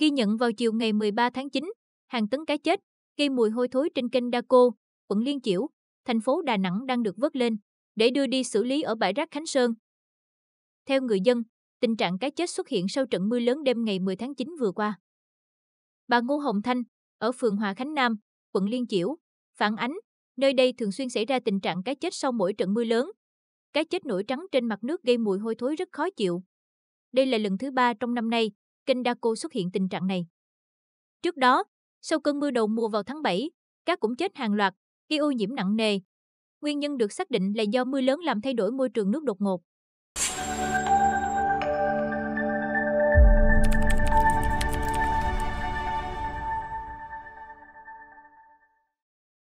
Ghi nhận vào chiều ngày 13 tháng 9, hàng tấn cá chết, gây mùi hôi thối trên kênh Đa Cô, quận Liên Chiểu, thành phố Đà Nẵng đang được vớt lên để đưa đi xử lý ở bãi rác Khánh Sơn. Theo người dân, tình trạng cá chết xuất hiện sau trận mưa lớn đêm ngày 10 tháng 9 vừa qua. Bà Ngô Hồng Thanh, ở phường Hòa Khánh Nam, quận Liên Chiểu, phản ánh, nơi đây thường xuyên xảy ra tình trạng cá chết sau mỗi trận mưa lớn. Cá chết nổi trắng trên mặt nước gây mùi hôi thối rất khó chịu. Đây là lần thứ ba trong năm nay, kênh Daco xuất hiện tình trạng này. Trước đó, sau cơn mưa đầu mùa vào tháng 7, cá cũng chết hàng loạt, gây ô nhiễm nặng nề. Nguyên nhân được xác định là do mưa lớn làm thay đổi môi trường nước đột ngột,